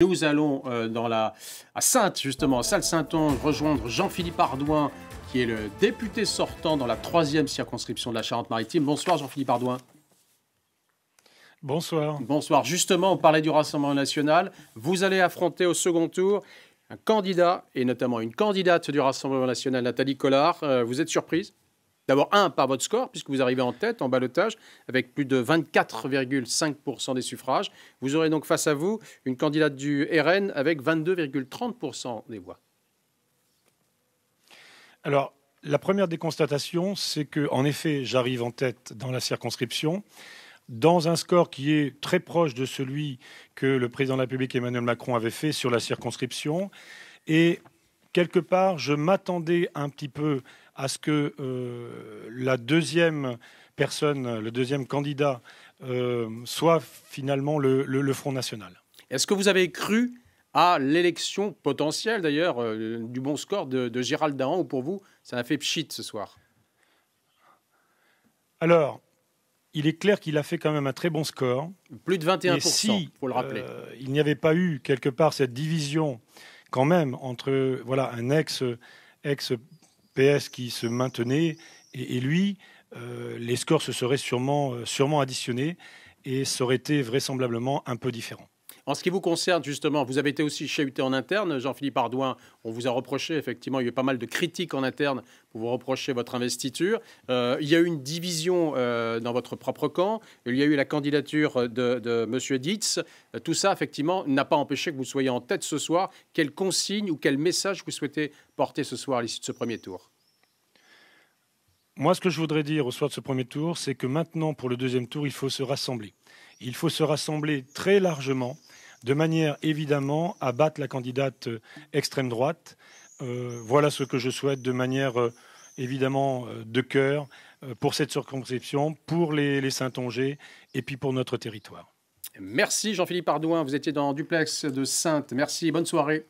Nous allons euh, dans la, à Sainte, justement, à Salle Saint-Onge, rejoindre Jean-Philippe Ardouin, qui est le député sortant dans la troisième circonscription de la Charente-Maritime. Bonsoir Jean-Philippe Ardouin. Bonsoir. Bonsoir. Justement, on parlait du Rassemblement national. Vous allez affronter au second tour un candidat, et notamment une candidate du Rassemblement national, Nathalie Collard. Euh, vous êtes surprise D'abord, un, par votre score, puisque vous arrivez en tête en balotage avec plus de 24,5% des suffrages. Vous aurez donc face à vous une candidate du RN avec 22,30% des voix. Alors, la première des constatations, c'est que, effet, j'arrive en tête dans la circonscription, dans un score qui est très proche de celui que le président de la République Emmanuel Macron avait fait sur la circonscription. Et quelque part, je m'attendais un petit peu à ce que euh, la deuxième personne, le deuxième candidat, euh, soit finalement le, Front National. Est-ce que vous avez cru à l'élection potentielle, d'ailleurs, euh, du bon score de, Gérald Dahan, ou pour vous, ça a fait pchit ce soir Alors, il est clair qu'il a fait quand même un très bon score. Plus de 21%, il si, faut le rappeler. il n'y avait pas eu, quelque part, cette division, quand même, entre voilà, un ex, ex PS qui se maintenait et, lui, euh, les scores se seraient sûrement, euh, sûrement additionnés et ça aurait été vraisemblablement un peu différent. En ce qui vous concerne, justement, vous avez été aussi chahuté en interne. Jean-Philippe Ardouin, on vous a reproché, effectivement, il y a eu pas mal de critiques en interne pour vous reprocher votre investiture. Euh, il y a eu une division euh, dans votre propre camp. Il y a eu la candidature de, de M. Dietz. Euh, tout ça, effectivement, n'a pas empêché que vous soyez en tête ce soir. Quelle consigne ou quel message vous souhaitez porter ce soir à l'issue de ce premier tour moi, ce que je voudrais dire au soir de ce premier tour, c'est que maintenant, pour le deuxième tour, il faut se rassembler il faut se rassembler très largement, de manière évidemment à battre la candidate euh, extrême droite. Euh, voilà ce que je souhaite de manière euh, évidemment de cœur pour cette circonscription, pour les, les saint et puis pour notre territoire. Merci Jean-Philippe Ardouin, vous étiez dans Duplex de Sainte. Merci, bonne soirée.